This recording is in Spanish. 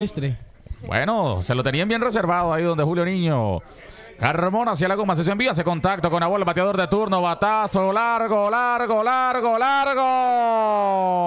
Este. Bueno, se lo tenían bien reservado ahí donde Julio Niño. Carmona hacia la goma, se envía, se contacto con Abuelo, bateador de turno, batazo, largo, largo, largo, largo.